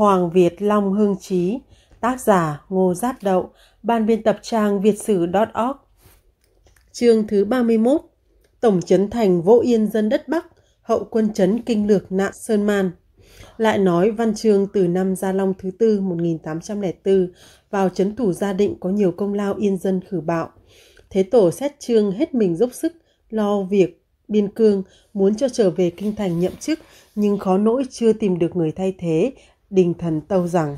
Hoàng Việt Long Hương Chí tác giả Ngô Giát Đậu, ban biên tập trang việt sử.org. Chương thứ 31 Tổng chấn thành Vỗ Yên dân đất Bắc, hậu quân chấn kinh lược nạn Sơn Man. Lại nói văn chương từ năm Gia Long thứ tư 1804 vào chấn thủ gia định có nhiều công lao yên dân khử bạo. Thế tổ xét trương hết mình dốc sức, lo việc biên cương, muốn cho trở về kinh thành nhậm chức nhưng khó nỗi chưa tìm được người thay thế đình Thần Tâu rằng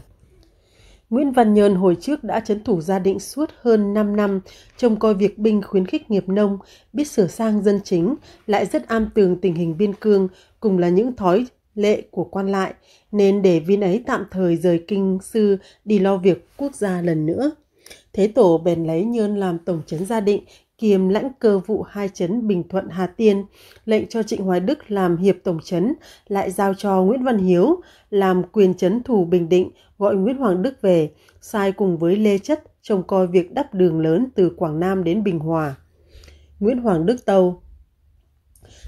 Nguyễn Văn Nhơn hồi trước đã chấn thủ gia định suốt hơn 5 năm, trông coi việc binh khuyến khích nghiệp nông, biết sửa sang dân chính, lại rất am tường tình hình biên cương, cùng là những thói lệ của quan lại, nên để viên ấy tạm thời rời kinh sư đi lo việc quốc gia lần nữa. Thế tổ bèn lấy Nhơn làm tổng trấn gia định kiêm lãnh cơ vụ hai chấn Bình Thuận Hà Tiên, lệnh cho Trịnh Hoài Đức làm hiệp tổng chấn, lại giao cho Nguyễn Văn Hiếu làm quyền chấn thủ Bình Định, gọi Nguyễn Hoàng Đức về, sai cùng với Lê Chất trông coi việc đắp đường lớn từ Quảng Nam đến Bình Hòa. Nguyễn Hoàng Đức Tâu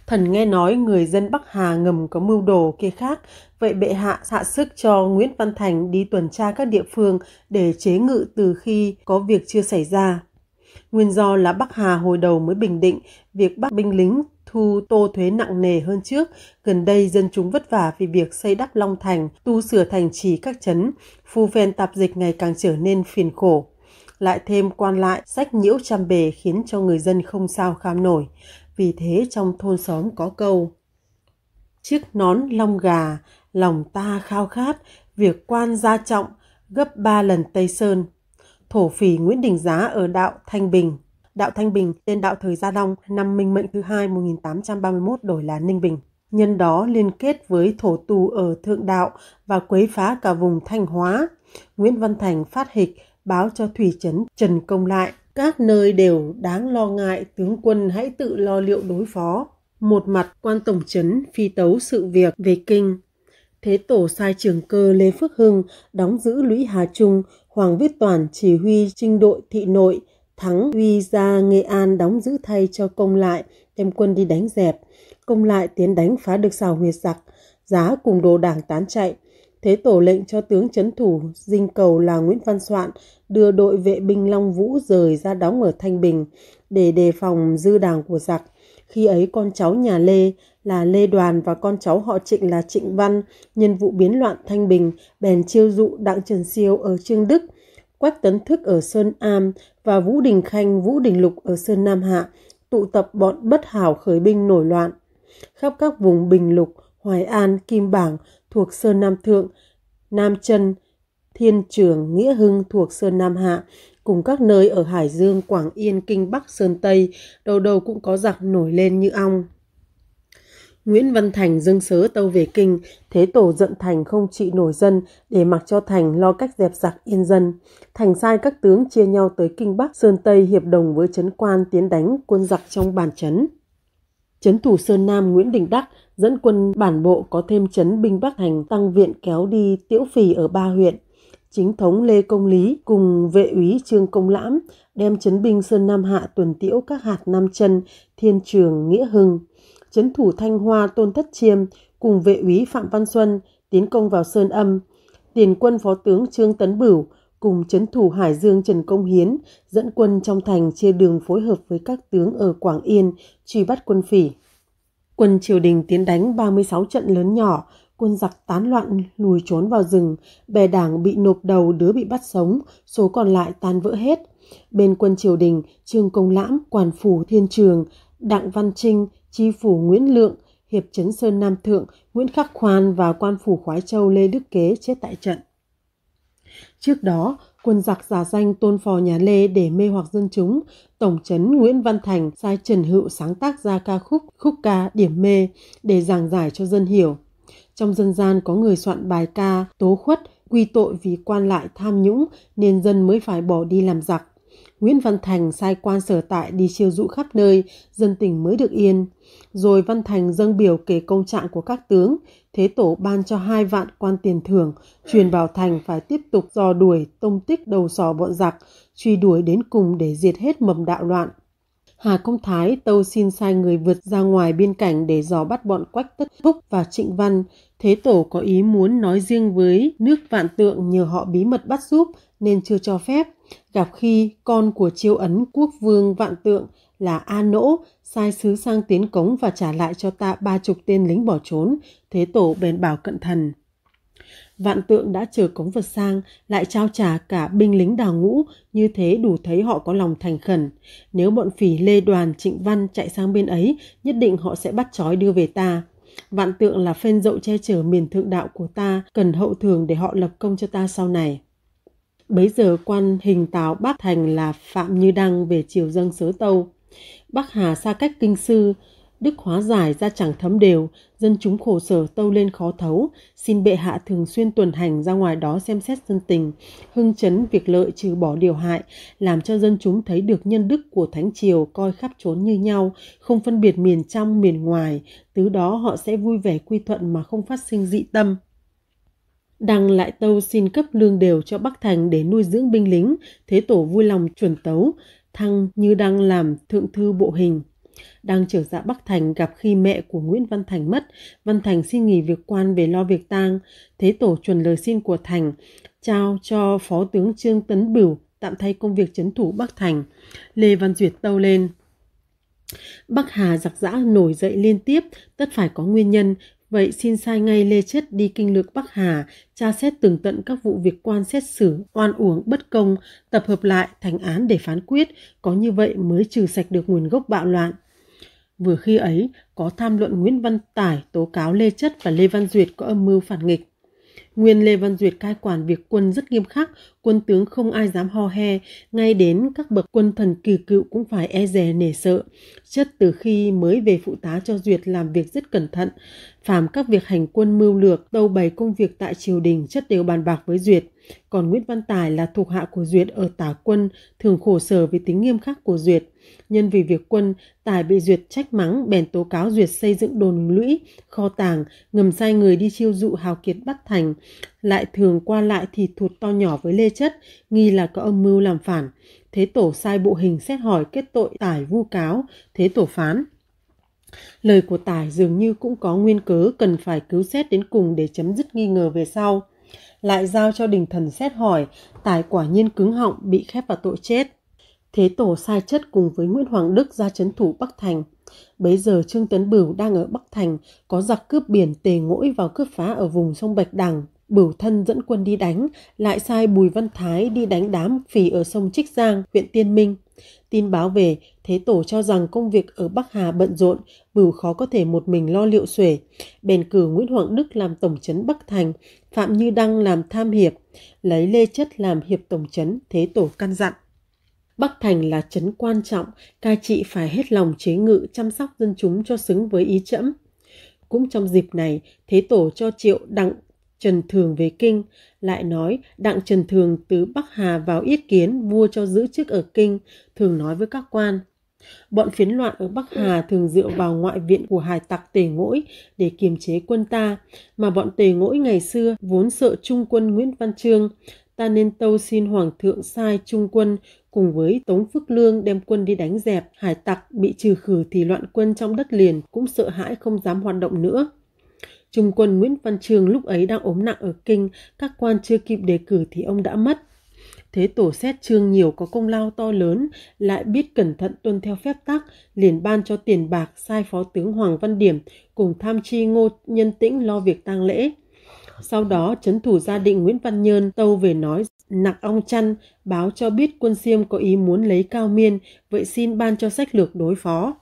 Thần nghe nói người dân Bắc Hà ngầm có mưu đồ kia khác, vậy bệ hạ hạ sức cho Nguyễn Văn Thành đi tuần tra các địa phương để chế ngự từ khi có việc chưa xảy ra. Nguyên do là Bắc Hà hồi đầu mới bình định, việc Bắc binh lính thu tô thuế nặng nề hơn trước, gần đây dân chúng vất vả vì việc xây đắp Long Thành, tu sửa thành trì các chấn, phu ven tạp dịch ngày càng trở nên phiền khổ. Lại thêm quan lại, sách nhiễu trăm bề khiến cho người dân không sao kham nổi. Vì thế trong thôn xóm có câu, chiếc nón long gà, lòng ta khao khát, việc quan gia trọng, gấp ba lần Tây Sơn thổ phỉ Nguyễn Đình Giá ở đạo Thanh Bình. Đạo Thanh Bình tên đạo thời Gia Long năm Minh Mệnh thứ hai 1831 đổi là Ninh Bình. Nhân đó liên kết với thổ tù ở Thượng Đạo và quấy phá cả vùng Thanh Hóa. Nguyễn Văn Thành phát hịch báo cho Thủy Trấn Trần Công Lại. Các nơi đều đáng lo ngại, tướng quân hãy tự lo liệu đối phó. Một mặt quan tổng trấn phi tấu sự việc về kinh. Thế tổ sai trường cơ Lê Phước Hưng đóng giữ lũy Hà Trung Hoàng Viết Toàn chỉ huy trinh đội thị nội, Thắng Huy ra Nghệ An đóng giữ thay cho công lại, đem quân đi đánh dẹp. Công lại tiến đánh phá được xào huyệt giặc, giá cùng đồ đảng tán chạy. Thế tổ lệnh cho tướng chấn thủ dinh cầu là Nguyễn Văn Soạn đưa đội vệ binh Long Vũ rời ra đóng ở Thanh Bình để đề phòng dư đảng của giặc. Khi ấy con cháu nhà Lê là Lê Đoàn và con cháu họ Trịnh là Trịnh Văn, nhân vụ biến loạn Thanh Bình, bèn chiêu dụ Đặng Trần Siêu ở Trương Đức, Quách Tấn Thức ở Sơn Am và Vũ Đình Khanh, Vũ Đình Lục ở Sơn Nam Hạ, tụ tập bọn bất hảo khởi binh nổi loạn. Khắp các vùng Bình Lục, Hoài An, Kim Bảng thuộc Sơn Nam Thượng, Nam Trân, Thiên Trường, Nghĩa Hưng thuộc Sơn Nam Hạ cùng các nơi ở Hải Dương, Quảng Yên, Kinh Bắc, Sơn Tây, đầu đầu cũng có giặc nổi lên như ong. Nguyễn Văn Thành dâng sớ tâu về kinh, thế tổ giận Thành không trị nổi dân để mặc cho Thành lo cách dẹp giặc yên dân. Thành sai các tướng chia nhau tới kinh Bắc, Sơn Tây hiệp đồng với chấn quan tiến đánh quân giặc trong bản chấn. Chấn thủ Sơn Nam Nguyễn Đình Đắc dẫn quân bản bộ có thêm chấn binh Bắc Thành tăng viện kéo đi Tiễu Phì ở ba huyện chính thống Lê Công Lý cùng vệ úy Trương Công Lãm đem chấn binh Sơn Nam Hạ tuần tiễu các hạt Nam Chân, Thiên Trường, Nghĩa Hưng. Chấn thủ Thanh Hoa Tôn Thất Chiêm cùng vệ úy Phạm Văn Xuân tiến công vào Sơn Âm. Tiền quân Phó tướng Trương Tấn Bửu cùng chấn thủ Hải Dương Trần Công Hiến dẫn quân trong thành chia đường phối hợp với các tướng ở Quảng Yên truy bắt quân phỉ. Quân triều đình tiến đánh 36 trận lớn nhỏ, quân giặc tán loạn lùi trốn vào rừng, bè đảng bị nộp đầu đứa bị bắt sống, số còn lại tan vỡ hết. Bên quân triều đình, Trương Công Lãm, Quản Phủ Thiên Trường, Đặng Văn Trinh, Chi Phủ Nguyễn Lượng, Hiệp Trấn Sơn Nam Thượng, Nguyễn Khắc Khoan và Quan Phủ Khoái Châu Lê Đức Kế chết tại trận. Trước đó, quân giặc giả danh tôn phò nhà Lê để mê hoặc dân chúng, Tổng trấn Nguyễn Văn Thành sai Trần Hữu sáng tác ra ca khúc khúc ca điểm mê để giảng giải cho dân hiểu. Trong dân gian có người soạn bài ca tố khuất quy tội vì quan lại tham nhũng nên dân mới phải bỏ đi làm giặc. Nguyễn Văn Thành sai quan sở tại đi chiêu dụ khắp nơi, dân tình mới được yên. Rồi Văn Thành dâng biểu kể công trạng của các tướng, Thế Tổ ban cho hai vạn quan tiền thưởng, truyền vào Thành phải tiếp tục dò đuổi, tông tích đầu sò bọn giặc, truy đuổi đến cùng để diệt hết mầm đạo loạn. Hà Công Thái tâu xin sai người vượt ra ngoài biên cảnh để dò bắt bọn Quách Tất Phúc và Trịnh Văn. Thế Tổ có ý muốn nói riêng với nước vạn tượng nhờ họ bí mật bắt giúp nên chưa cho phép. Gặp khi con của chiêu ấn quốc vương vạn tượng là A Nỗ sai sứ sang tiến cống và trả lại cho ta ba chục tên lính bỏ trốn. Thế Tổ bèn bảo cận thần vạn tượng đã chờ cống vật sang, lại trao trả cả binh lính đào ngũ, như thế đủ thấy họ có lòng thành khẩn. Nếu bọn phỉ Lê Đoàn, Trịnh Văn chạy sang bên ấy, nhất định họ sẽ bắt trói đưa về ta. Vạn tượng là phên dậu che chở miền thượng đạo của ta, cần hậu thường để họ lập công cho ta sau này. Bấy giờ quan hình Tào Bắc Thành là Phạm Như Đăng về triều dâng Sớ Tâu. Bắc Hà xa cách kinh sư, đức hóa giải ra chẳng thấm đều, dân chúng khổ sở tâu lên khó thấu, xin bệ hạ thường xuyên tuần hành ra ngoài đó xem xét dân tình, hưng chấn việc lợi trừ bỏ điều hại, làm cho dân chúng thấy được nhân đức của Thánh Triều coi khắp trốn như nhau, không phân biệt miền trong, miền ngoài, từ đó họ sẽ vui vẻ quy thuận mà không phát sinh dị tâm. Đăng lại tâu xin cấp lương đều cho Bắc Thành để nuôi dưỡng binh lính, thế tổ vui lòng chuẩn tấu, thăng như đang làm thượng thư bộ hình. Đang trở dạ Bắc Thành gặp khi mẹ của Nguyễn Văn Thành mất, Văn Thành xin nghỉ việc quan về lo việc tang. Thế tổ chuẩn lời xin của Thành, trao cho Phó tướng Trương Tấn Bửu tạm thay công việc chấn thủ Bắc Thành. Lê Văn Duyệt tâu lên. Bắc Hà giặc giã nổi dậy liên tiếp, tất phải có nguyên nhân, Vậy xin sai ngay Lê Chất đi kinh lược Bắc Hà, tra xét tường tận các vụ việc quan xét xử, oan uổng, bất công, tập hợp lại thành án để phán quyết, có như vậy mới trừ sạch được nguồn gốc bạo loạn. Vừa khi ấy, có tham luận Nguyễn Văn Tải tố cáo Lê Chất và Lê Văn Duyệt có âm mưu phản nghịch. Nguyên Lê Văn Duyệt cai quản việc quân rất nghiêm khắc, quân tướng không ai dám ho he, ngay đến các bậc quân thần kỳ cựu cũng phải e dè nể sợ. Chất từ khi mới về phụ tá cho Duyệt làm việc rất cẩn thận, phàm các việc hành quân mưu lược, đâu bày công việc tại triều đình chất đều bàn bạc với Duyệt. Còn Nguyễn Văn Tài là thuộc hạ của Duyệt ở tả quân, thường khổ sở vì tính nghiêm khắc của Duyệt. Nhân vì việc quân, Tài bị Duyệt trách mắng, bèn tố cáo Duyệt xây dựng đồn lũy, kho tàng, ngầm sai người đi chiêu dụ hào kiệt bắt thành. Lại thường qua lại thì thụt to nhỏ với Lê Chất, nghi là có âm mưu làm phản. Thế tổ sai bộ hình xét hỏi kết tội Tài vu cáo, thế tổ phán. Lời của Tài dường như cũng có nguyên cớ cần phải cứu xét đến cùng để chấm dứt nghi ngờ về sau lại giao cho đình thần xét hỏi, tài quả nhiên cứng họng bị khép vào tội chết. Thế tổ sai chất cùng với Nguyễn Hoàng Đức ra chấn thủ Bắc Thành. Bấy giờ Trương Tấn Bửu đang ở Bắc Thành, có giặc cướp biển tề ngỗi vào cướp phá ở vùng sông Bạch Đằng. Bửu thân dẫn quân đi đánh, lại sai Bùi Văn Thái đi đánh đám phỉ ở sông Trích Giang, huyện Tiên Minh. Tin báo về, Thế Tổ cho rằng công việc ở Bắc Hà bận rộn, Bửu khó có thể một mình lo liệu xuể. Bèn cử Nguyễn Hoàng Đức làm tổng chấn Bắc Thành, Phạm Như Đăng làm tham hiệp, lấy Lê Chất làm hiệp tổng chấn Thế Tổ căn dặn. Bắc Thành là chấn quan trọng, cai trị phải hết lòng chế ngự chăm sóc dân chúng cho xứng với ý chẫm Cũng trong dịp này, Thế Tổ cho triệu đặng Trần Thường về Kinh, lại nói Đặng Trần Thường từ Bắc Hà vào yết kiến vua cho giữ chức ở Kinh, thường nói với các quan. Bọn phiến loạn ở Bắc Hà thường dựa vào ngoại viện của hải tặc Tề Ngỗi để kiềm chế quân ta, mà bọn Tề Ngỗi ngày xưa vốn sợ trung quân Nguyễn Văn Trương, ta nên tâu xin Hoàng thượng sai trung quân cùng với Tống Phước Lương đem quân đi đánh dẹp, hải tặc bị trừ khử thì loạn quân trong đất liền cũng sợ hãi không dám hoạt động nữa. Trung quân Nguyễn Văn Trương lúc ấy đang ốm nặng ở Kinh, các quan chưa kịp đề cử thì ông đã mất. Thế tổ xét trương nhiều có công lao to lớn, lại biết cẩn thận tuân theo phép tắc, liền ban cho tiền bạc sai phó tướng Hoàng Văn Điểm cùng tham chi Ngô Nhân Tĩnh lo việc tang lễ. Sau đó, chấn thủ gia định Nguyễn Văn Nhơn tâu về nói nặc ong chăn, báo cho biết quân Siêm có ý muốn lấy cao miên, vậy xin ban cho sách lược đối phó.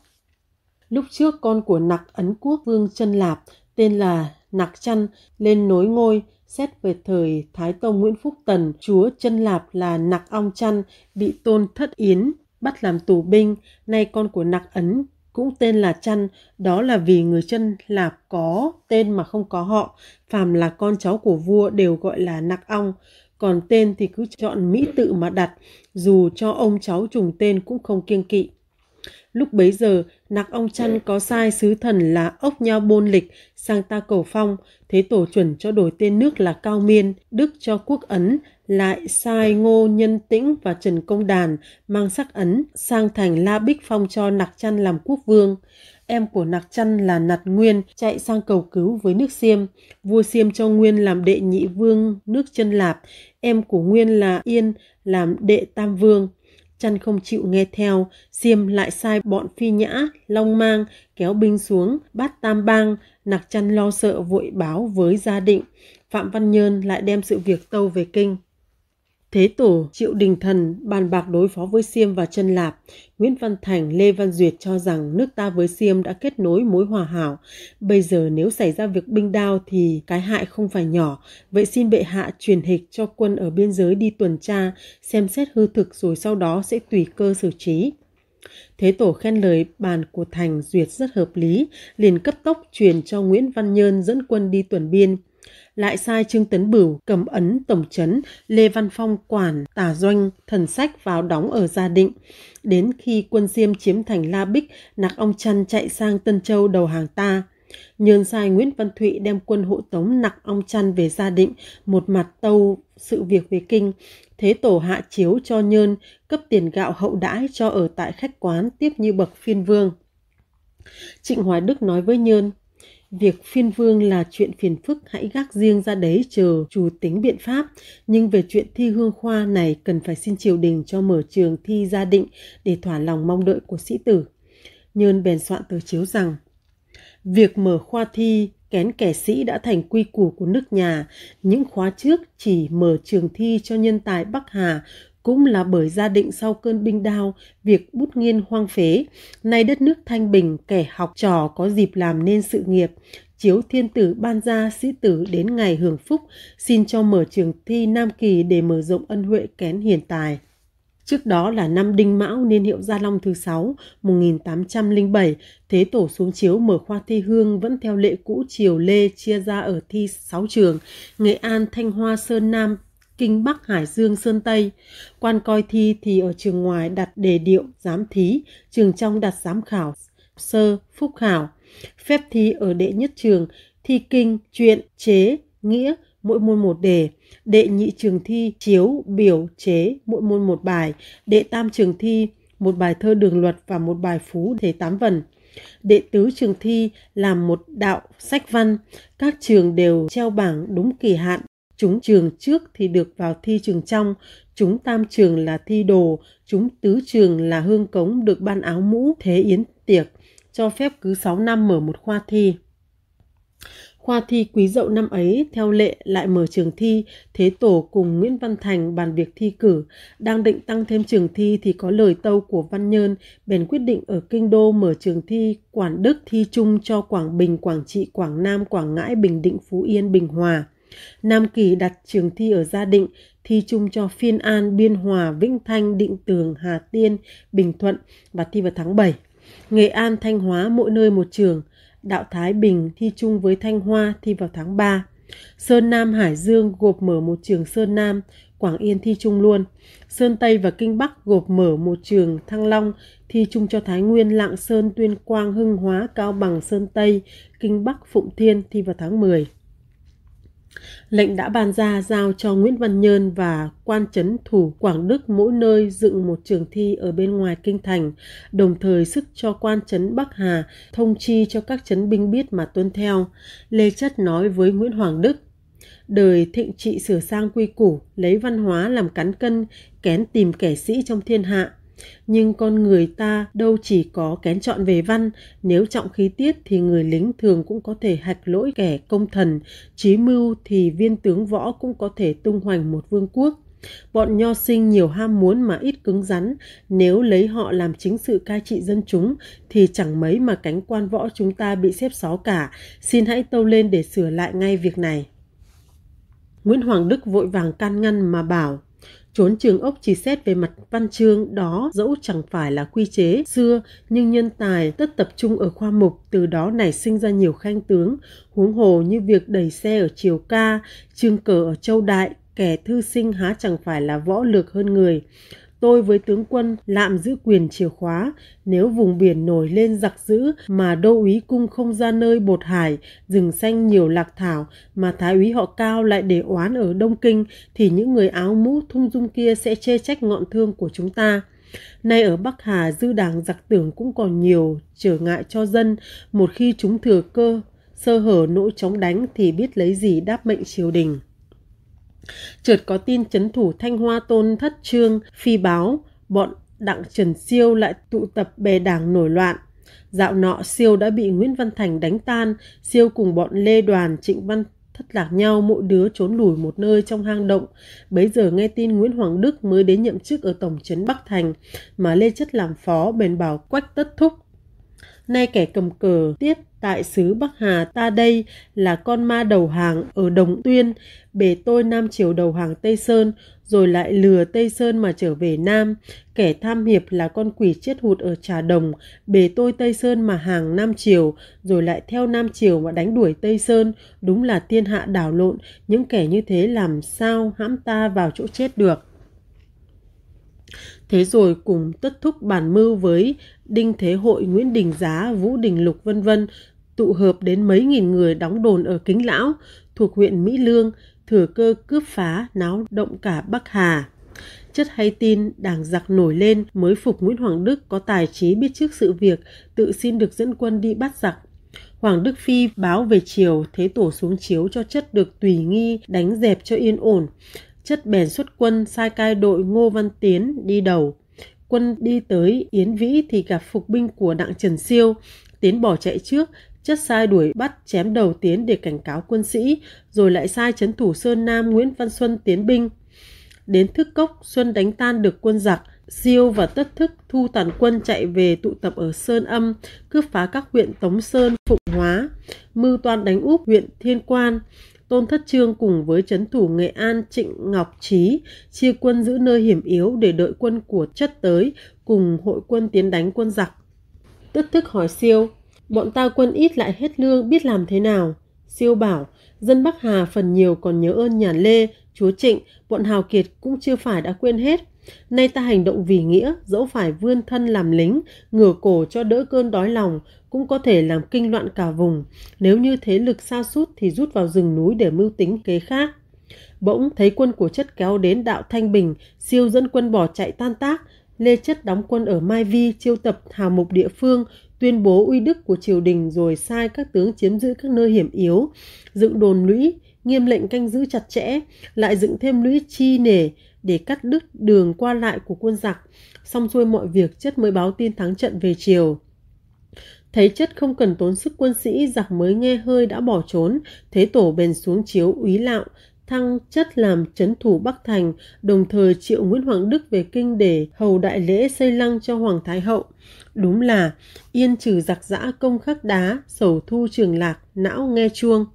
Lúc trước con của nặc Ấn Quốc Vương Trân Lạp tên là Nạc Chăn lên nối ngôi, xét về thời Thái Tông Nguyễn Phúc Tần, chúa chân lạp là Nạc Ong Chăn bị tôn thất yến, bắt làm tù binh, nay con của Nạc Ấn cũng tên là Chăn, đó là vì người chân lạp có tên mà không có họ, phàm là con cháu của vua đều gọi là Nạc Ong, còn tên thì cứ chọn Mỹ tự mà đặt, dù cho ông cháu trùng tên cũng không kiêng kỵ. Lúc bấy giờ, nặc ông chăn có sai sứ thần là ốc nho bôn lịch sang ta cầu phong, thế tổ chuẩn cho đổi tên nước là Cao Miên, Đức cho quốc Ấn, lại sai Ngô Nhân Tĩnh và Trần Công Đàn mang sắc Ấn sang thành La Bích phong cho nặc chăn làm quốc vương. Em của nặc chăn là nặt Nguyên chạy sang cầu cứu với nước Xiêm. Vua Xiêm cho Nguyên làm đệ nhị vương nước chân Lạp. Em của Nguyên là Yên làm đệ tam vương. Chăn không chịu nghe theo, Xiêm lại sai bọn phi nhã, long mang, kéo binh xuống, bắt tam bang, nặc chăn lo sợ vội báo với gia định. Phạm Văn Nhơn lại đem sự việc tâu về kinh. Thế Tổ, Triệu Đình Thần bàn bạc đối phó với Siêm và Trân Lạp. Nguyễn Văn Thành, Lê Văn Duyệt cho rằng nước ta với Siêm đã kết nối mối hòa hảo. Bây giờ nếu xảy ra việc binh đao thì cái hại không phải nhỏ. Vậy xin bệ hạ truyền hịch cho quân ở biên giới đi tuần tra, xem xét hư thực rồi sau đó sẽ tùy cơ xử trí. Thế Tổ khen lời bàn của Thành Duyệt rất hợp lý, liền cấp tốc truyền cho Nguyễn Văn Nhơn dẫn quân đi tuần biên – lại sai Trương Tấn Bửu cầm ấn tổng chấn Lê Văn Phong quản tả doanh thần sách vào đóng ở Gia Định. Đến khi quân Diêm chiếm thành La Bích, nạc ông Trăn chạy sang Tân Châu đầu hàng ta. Nhơn sai Nguyễn Văn Thụy đem quân hộ tống nặc ong chăn về gia định, một mặt tâu sự việc về kinh. Thế tổ hạ chiếu cho Nhơn, cấp tiền gạo hậu đãi cho ở tại khách quán tiếp như bậc phiên vương. Trịnh Hoài Đức nói với Nhơn, Việc phiên vương là chuyện phiền phức hãy gác riêng ra đấy chờ chủ tính biện pháp. Nhưng về chuyện thi hương khoa này cần phải xin triều đình cho mở trường thi gia định để thỏa lòng mong đợi của sĩ tử. Nhơn bèn soạn tờ chiếu rằng Việc mở khoa thi kén kẻ sĩ đã thành quy củ của nước nhà. Những khóa trước chỉ mở trường thi cho nhân tài Bắc Hà cũng là bởi gia định sau cơn binh đao, việc bút nghiên hoang phế. Nay đất nước thanh bình, kẻ học trò có dịp làm nên sự nghiệp. Chiếu thiên tử ban gia sĩ tử đến ngày hưởng phúc, xin cho mở trường thi Nam Kỳ để mở rộng ân huệ kén hiền tài. Trước đó là năm Đinh Mão niên hiệu Gia Long thứ 6, 1807, Thế Tổ xuống chiếu mở khoa thi hương vẫn theo lệ cũ triều lê chia ra ở thi 6 trường, Nghệ An, Thanh Hoa, Sơn Nam, Kinh Bắc Hải Dương Sơn Tây. Quan coi thi thì ở trường ngoài đặt đề điệu, giám thí, trường trong đặt giám khảo, sơ, phúc khảo. Phép thi ở đệ nhất trường, thi kinh, truyện, chế, nghĩa, mỗi môn một đề. Đệ nhị trường thi, chiếu, biểu, chế, mỗi môn một bài. Đệ tam trường thi, một bài thơ đường luật và một bài phú thể tám vần. Đệ tứ trường thi làm một đạo sách văn, các trường đều treo bảng đúng kỳ hạn Chúng trường trước thì được vào thi trường trong, chúng tam trường là thi đồ, chúng tứ trường là hương cống được ban áo mũ, thế yến tiệc, cho phép cứ 6 năm mở một khoa thi. Khoa thi quý dậu năm ấy, theo lệ lại mở trường thi, Thế Tổ cùng Nguyễn Văn Thành bàn việc thi cử. Đang định tăng thêm trường thi thì có lời tâu của Văn Nhơn, bèn quyết định ở Kinh Đô mở trường thi Quản Đức thi chung cho Quảng Bình, Quảng Trị, Quảng Nam, Quảng Ngãi, Bình Định, Phú Yên, Bình Hòa. Nam Kỳ đặt trường thi ở Gia Định, thi chung cho Phiên An, Biên Hòa, Vĩnh Thanh, Định Tường, Hà Tiên, Bình Thuận và thi vào tháng 7. Nghệ An, Thanh Hóa mỗi nơi một trường. Đạo Thái Bình thi chung với Thanh Hoa thi vào tháng 3. Sơn Nam Hải Dương gộp mở một trường Sơn Nam, Quảng Yên thi chung luôn. Sơn Tây và Kinh Bắc gộp mở một trường Thăng Long thi chung cho Thái Nguyên, Lạng Sơn, Tuyên Quang, Hưng Hóa, Cao Bằng, Sơn Tây, Kinh Bắc, Phụng Thiên thi vào tháng 10. Lệnh đã ban ra giao cho Nguyễn Văn Nhơn và quan chấn thủ Quảng Đức mỗi nơi dựng một trường thi ở bên ngoài kinh thành, đồng thời sức cho quan chấn Bắc Hà thông chi cho các chấn binh biết mà tuân theo. Lê Chất nói với Nguyễn Hoàng Đức, đời thịnh trị sửa sang quy củ, lấy văn hóa làm cán cân, kén tìm kẻ sĩ trong thiên hạ – nhưng con người ta đâu chỉ có kén chọn về văn nếu trọng khí tiết thì người lính thường cũng có thể hạch lỗi kẻ công thần trí mưu thì viên tướng võ cũng có thể tung hoành một vương quốc Bọn nho sinh nhiều ham muốn mà ít cứng rắn, nếu lấy họ làm chính sự cai trị dân chúng thì chẳng mấy mà cánh quan võ chúng ta bị xếp xó cả, xin hãy tâu lên để sửa lại ngay việc này. Nguyễn Hoàng Đức vội vàng can ngăn mà bảo, Trốn trường ốc chỉ xét về mặt văn chương đó dẫu chẳng phải là quy chế xưa nhưng nhân tài tất tập trung ở khoa mục từ đó nảy sinh ra nhiều khanh tướng huống hồ như việc đẩy xe ở triều ca trương cờ ở châu đại kẻ thư sinh há chẳng phải là võ lược hơn người tôi với tướng quân lạm giữ quyền chìa khóa, nếu vùng biển nổi lên giặc dữ mà đô úy cung không ra nơi bột hải, rừng xanh nhiều lạc thảo mà thái úy họ cao lại để oán ở Đông Kinh thì những người áo mũ thung dung kia sẽ chê trách ngọn thương của chúng ta. Nay ở Bắc Hà dư đảng giặc tưởng cũng còn nhiều trở ngại cho dân, một khi chúng thừa cơ sơ hở nỗi chóng đánh thì biết lấy gì đáp mệnh triều đình. Chợt có tin chấn thủ Thanh Hoa Tôn Thất Trương phi báo, bọn Đặng Trần Siêu lại tụ tập bè đảng nổi loạn. Dạo nọ Siêu đã bị Nguyễn Văn Thành đánh tan, Siêu cùng bọn Lê Đoàn, Trịnh Văn thất lạc nhau mỗi đứa trốn lủi một nơi trong hang động. Bấy giờ nghe tin Nguyễn Hoàng Đức mới đến nhậm chức ở Tổng trấn Bắc Thành mà Lê Chất làm phó bền bảo quách tất thúc. Nay kẻ cầm cờ tiếp tại xứ Bắc Hà ta đây là con ma đầu hàng ở Đồng Tuyên, bề tôi Nam Triều đầu hàng Tây Sơn, rồi lại lừa Tây Sơn mà trở về Nam. Kẻ tham hiệp là con quỷ chết hụt ở Trà Đồng, bề tôi Tây Sơn mà hàng Nam Triều, rồi lại theo Nam Triều mà đánh đuổi Tây Sơn. Đúng là thiên hạ đảo lộn, những kẻ như thế làm sao hãm ta vào chỗ chết được. Thế rồi cùng tất thúc bàn mưu với Đinh Thế Hội, Nguyễn Đình Giá, Vũ Đình Lục vân vân tụ hợp đến mấy nghìn người đóng đồn ở Kính Lão, thuộc huyện Mỹ Lương, thừa cơ cướp phá, náo động cả Bắc Hà. Chất hay tin, đảng giặc nổi lên mới phục Nguyễn Hoàng Đức có tài trí biết trước sự việc, tự xin được dẫn quân đi bắt giặc. Hoàng Đức Phi báo về chiều, thế tổ xuống chiếu cho chất được tùy nghi, đánh dẹp cho yên ổn. Chất bèn xuất quân sai cai đội Ngô Văn Tiến đi đầu. Quân đi tới Yến Vĩ thì gặp phục binh của Đặng Trần Siêu. Tiến bỏ chạy trước, chất sai đuổi bắt chém đầu tiến để cảnh cáo quân sĩ, rồi lại sai chấn thủ Sơn Nam Nguyễn Văn Xuân tiến binh. Đến thức cốc, Xuân đánh tan được quân giặc, Siêu và Tất Thức thu toàn quân chạy về tụ tập ở Sơn Âm, cướp phá các huyện Tống Sơn, Phụng Hóa, mưu toan đánh úp huyện Thiên Quan. Tôn Thất Trương cùng với chấn thủ Nghệ An Trịnh Ngọc Trí chia quân giữ nơi hiểm yếu để đợi quân của chất tới cùng hội quân tiến đánh quân giặc. Tức thức hỏi siêu, Bọn ta quân ít lại hết lương biết làm thế nào. Siêu bảo, dân Bắc Hà phần nhiều còn nhớ ơn nhà Lê, chúa Trịnh, bọn Hào Kiệt cũng chưa phải đã quên hết. Nay ta hành động vì nghĩa, dẫu phải vươn thân làm lính, ngửa cổ cho đỡ cơn đói lòng, cũng có thể làm kinh loạn cả vùng. Nếu như thế lực xa sút thì rút vào rừng núi để mưu tính kế khác. Bỗng thấy quân của chất kéo đến đạo Thanh Bình, siêu dẫn quân bỏ chạy tan tác. Lê Chất đóng quân ở Mai Vi, chiêu tập hào mục địa phương, tuyên bố uy đức của triều đình rồi sai các tướng chiếm giữ các nơi hiểm yếu, dựng đồn lũy, nghiêm lệnh canh giữ chặt chẽ, lại dựng thêm lũy chi nể để cắt đứt đường qua lại của quân giặc. Xong xuôi mọi việc, chất mới báo tin thắng trận về triều. Thấy chất không cần tốn sức quân sĩ, giặc mới nghe hơi đã bỏ trốn, thế tổ bèn xuống chiếu úy lạo, thăng chất làm chấn thủ Bắc Thành, đồng thời triệu Nguyễn Hoàng Đức về kinh để hầu đại lễ xây lăng cho Hoàng Thái Hậu. Đúng là yên trừ giặc giã công khắc đá, sầu thu trường lạc, não nghe chuông.